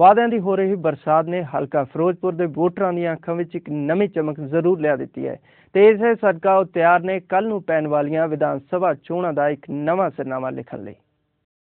ਵਾਅਦਿਆਂ ਦੀ ਹੋ ਰਹੀ ਬਰਸਾਤ ਨੇ ਹਲਕਾ ਫਿਰੋਜ਼ਪੁਰ ਦੇ ਵੋਟਰਾਂ ਦੀਆਂ ਅੱਖਾਂ ਵਿੱਚ ਇੱਕ ਨਵੀਂ ਚਮਕ ਜ਼ਰੂਰ ਲਿਆ ਦਿੱਤੀ ਹੈ ਤੇ ਇਸੇ ਸਦਕਾ ਉਹ ਤਿਆਰ ਨੇ ਕੱਲ ਨੂੰ ਪੈਣ ਵਾਲੀਆਂ ਵਿਧਾਨ ਸਭਾ ਚੋਣਾਂ ਦਾ ਇੱਕ ਨਵਾਂ ਸਰਨਾਮਾ ਲਿਖਣ ਲਈ